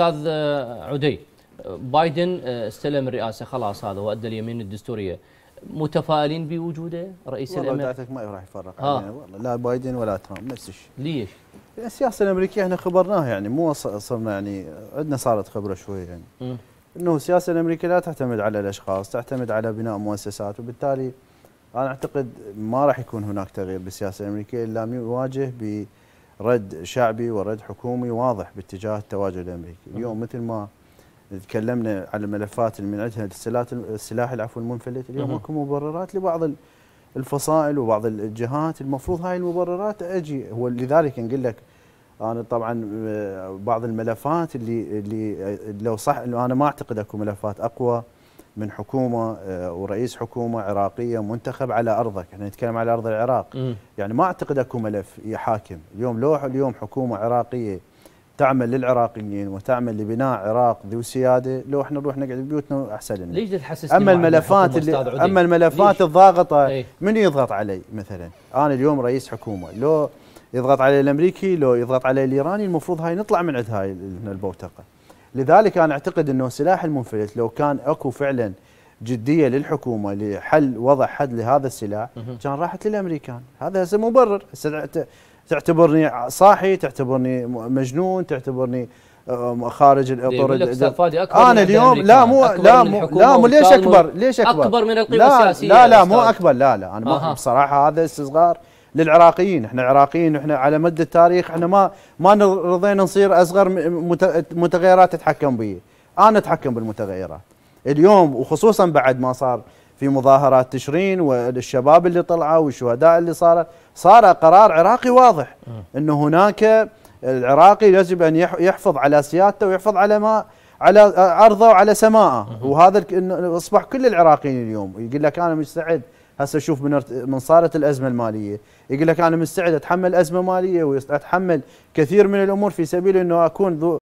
استاذ آه، عدي بايدن آه، استلم الرئاسه خلاص هذا وادى اليمين الدستوريه متفائلين بوجوده رئيس والله الامريكي ما راح يفرق آه. يعني والله لا بايدن ولا ترامب نفس الشيء ليش؟ يعني السياسه الامريكيه احنا خبرناها يعني مو صرنا يعني عندنا صارت خبره شويه يعني م. انه السياسه الامريكيه لا تعتمد على الاشخاص تعتمد على بناء مؤسسات وبالتالي انا اعتقد ما راح يكون هناك تغيير بالسياسه الامريكيه الا يواجه ب رد شعبي ورد حكومي واضح باتجاه التواجد الامريكي، اليوم مثل ما تكلمنا على الملفات اللي من عندها السلاح العفو المنفلت، اليوم اكو مبررات لبعض الفصائل وبعض الجهات، المفروض هاي المبررات اجي هو لذلك نقول لك انا طبعا آه، بعض الملفات اللي اللي آه، لو صح انا ما اعتقد اكو ملفات اقوى من حكومه آه، ورئيس حكومه عراقيه منتخب على ارضك، احنا نتكلم على ارض العراق، م. يعني ما اعتقد اكو ملف يحاكم، اليوم لو اليوم حكومه عراقيه تعمل للعراقيين وتعمل لبناء عراق ذو سياده لو احنا نروح نقعد ببيوتنا احسن لنا ليش تحسسني اما الملفات اللي اما الملفات الضاغطه إيه. من يضغط علي مثلا انا اليوم رئيس حكومه لو يضغط علي الامريكي لو يضغط علي الايراني المفروض هاي نطلع من عند هاي البوتقه لذلك انا اعتقد انه سلاح المنفلت لو كان اكو فعلا جديه للحكومه لحل وضع حد لهذا السلاح كان راحت للامريكان هذا هسه مبرر تعتبرني صاحي تعتبرني مجنون تعتبرني خارج الاطر انا اليوم لا مو لا مو لا مو ليش اكبر ليش اكبر اكبر من القيمه السياسيه لا لا, لا مو اكبر لا لا انا بصراحه هذا استصغار للعراقيين احنا عراقيين احنا على مد التاريخ احنا ما ما رضينا نصير اصغر متغيرات تتحكم بي انا اتحكم بالمتغيرات اليوم وخصوصا بعد ما صار في مظاهرات تشرين والشباب اللي طلعوا والشهداء اللي صار صار قرار عراقي واضح انه هناك العراقي يجب ان يحفظ على سيادته ويحفظ على ما على ارضه وعلى سماءه وهذا اصبح كل العراقيين اليوم يقول لك انا مستعد هسه شوف من من صارت الازمه الماليه يقول لك انا مستعد اتحمل ازمه ماليه واتحمل كثير من الامور في سبيل انه اكون ذو